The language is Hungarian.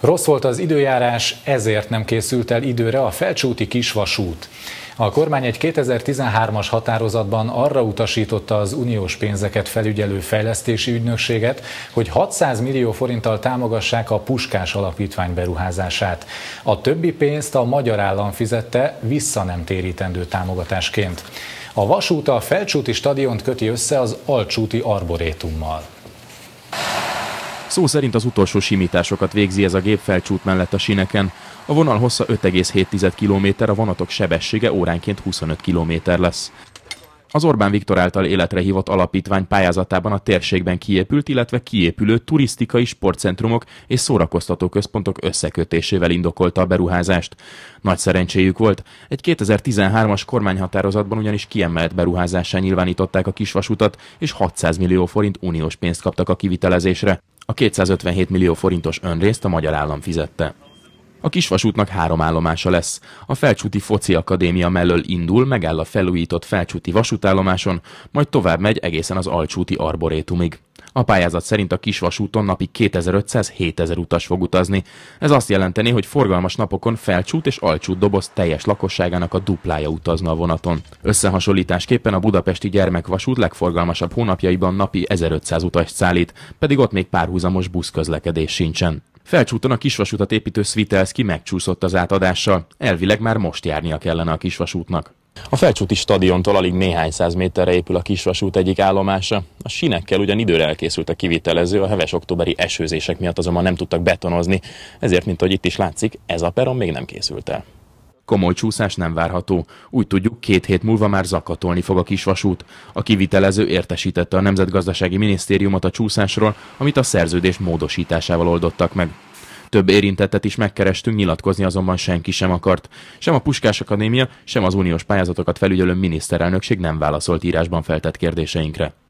Rossz volt az időjárás, ezért nem készült el időre a felcsúti kisvasút. A kormány egy 2013-as határozatban arra utasította az uniós pénzeket felügyelő fejlesztési ügynökséget, hogy 600 millió forinttal támogassák a Puskás Alapítvány beruházását. A többi pénzt a magyar állam fizette vissza nem térítendő támogatásként. A vasúta a felcsúti stadiont köti össze az alcsúti arborétummal. Szó szerint az utolsó simításokat végzi ez a gép felcsút mellett a sineken. A vonal hossza 5,7 km, a vonatok sebessége óránként 25 km lesz. Az Orbán Viktor által életre hívott alapítvány pályázatában a térségben kiépült, illetve kiépülő turisztikai sportcentrumok és szórakoztató központok összekötésével indokolta a beruházást. Nagy szerencséjük volt. Egy 2013-as kormányhatározatban ugyanis kiemelt beruházással nyilvánították a kisvasutat, és 600 millió forint uniós pénzt kaptak a kivitelezésre. A 257 millió forintos önrészt a magyar állam fizette. A kisvasútnak három állomása lesz. A Felcsúti Foci Akadémia mellől indul, megáll a felújított Felcsúti vasútállomáson, majd tovább megy egészen az Alcsúti Arborétumig. A pályázat szerint a kisvasúton napi 2500-7000 utas fog utazni. Ez azt jelenteni, hogy forgalmas napokon felcsút és alcsút doboz teljes lakosságának a duplája utazna a vonaton. Összehasonlításképpen a budapesti gyermekvasút legforgalmasabb hónapjaiban napi 1500 utast szállít, pedig ott még párhuzamos buszközlekedés sincsen. Felcsúton a kisvasutat építő Svitelski megcsúszott az átadással, elvileg már most járnia kellene a kisvasútnak. A Felcsúti stadiontól alig néhány száz méterre épül a kisvasút egyik állomása. A sinekkel ugyan időre elkészült a kivitelező, a heves októberi esőzések miatt azonban nem tudtak betonozni, ezért, mint ahogy itt is látszik, ez a peron még nem készült el. Komoly csúszás nem várható. Úgy tudjuk, két hét múlva már zakatolni fog a kisvasút. A kivitelező értesítette a Nemzetgazdasági Minisztériumot a csúszásról, amit a szerződés módosításával oldottak meg. Több érintettet is megkerestünk, nyilatkozni azonban senki sem akart. Sem a Puskás Akadémia, sem az uniós pályázatokat felügyelő miniszterelnökség nem válaszolt írásban feltett kérdéseinkre.